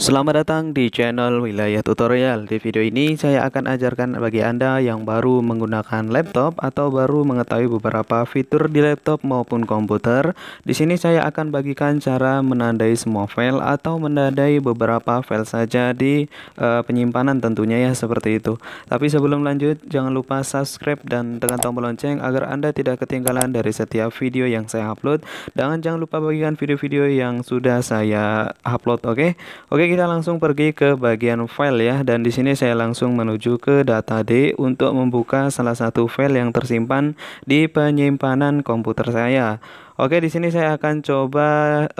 Selamat datang di channel Wilayah Tutorial. Di video ini saya akan ajarkan bagi Anda yang baru menggunakan laptop atau baru mengetahui beberapa fitur di laptop maupun komputer. Di sini saya akan bagikan cara menandai semua file atau menandai beberapa file saja di uh, penyimpanan tentunya ya seperti itu. Tapi sebelum lanjut jangan lupa subscribe dan tekan tombol lonceng agar Anda tidak ketinggalan dari setiap video yang saya upload. Dan jangan lupa bagikan video-video yang sudah saya upload, oke? Okay? Oke okay, kita langsung pergi ke bagian file ya dan di sini saya langsung menuju ke data D untuk membuka salah satu file yang tersimpan di penyimpanan komputer saya. Oke, di sini saya akan coba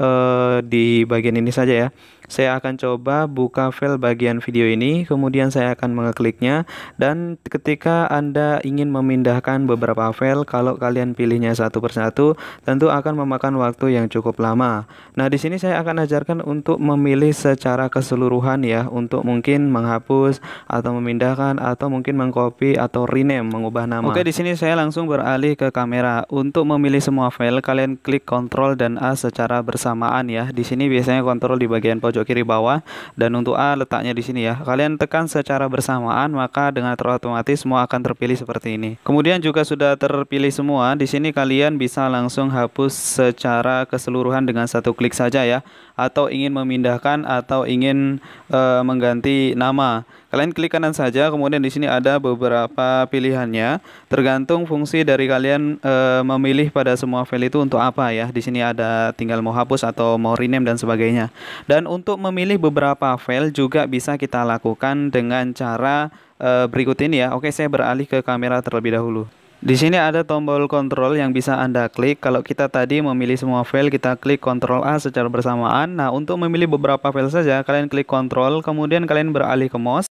uh, di bagian ini saja ya. Saya akan coba buka file bagian video ini, kemudian saya akan mengekliknya dan ketika Anda ingin memindahkan beberapa file, kalau kalian pilihnya satu persatu, tentu akan memakan waktu yang cukup lama. Nah, di sini saya akan ajarkan untuk memilih secara keseluruhan ya, untuk mungkin menghapus atau memindahkan atau mungkin mengcopy atau rename, mengubah nama. Oke, di sini saya langsung beralih ke kamera. Untuk memilih semua file, kalian kalian klik Ctrl dan A secara bersamaan ya. Di sini biasanya Ctrl di bagian pojok kiri bawah dan untuk A letaknya di sini ya. Kalian tekan secara bersamaan maka dengan otomatis semua akan terpilih seperti ini. Kemudian juga sudah terpilih semua, di sini kalian bisa langsung hapus secara keseluruhan dengan satu klik saja ya atau ingin memindahkan atau ingin e, mengganti nama. Kalian klik kanan saja, kemudian di sini ada beberapa pilihannya, tergantung fungsi dari kalian e, memilih pada semua file itu untuk apa ya. Di sini ada tinggal mau hapus atau mau rename dan sebagainya. Dan untuk memilih beberapa file juga bisa kita lakukan dengan cara e, berikut ini ya. Oke, saya beralih ke kamera terlebih dahulu. Di sini ada tombol kontrol yang bisa Anda klik. Kalau kita tadi memilih semua file, kita klik Ctrl A secara bersamaan. Nah, untuk memilih beberapa file saja, kalian klik Ctrl, kemudian kalian beralih ke mouse.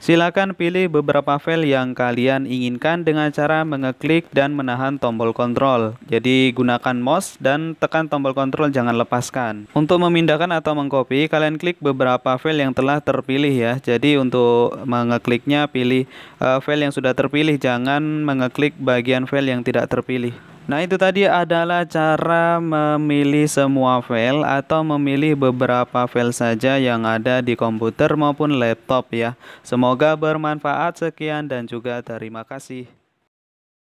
Silakan pilih beberapa file yang kalian inginkan dengan cara mengeklik dan menahan tombol kontrol. Jadi gunakan mouse dan tekan tombol kontrol jangan lepaskan. Untuk memindahkan atau mengcopy, kalian klik beberapa file yang telah terpilih ya. Jadi untuk mengekliknya pilih eh, file yang sudah terpilih, jangan mengeklik bagian file yang tidak terpilih. Nah, itu tadi adalah cara memilih semua file atau memilih beberapa file saja yang ada di komputer maupun laptop ya. Semoga bermanfaat. Sekian dan juga terima kasih.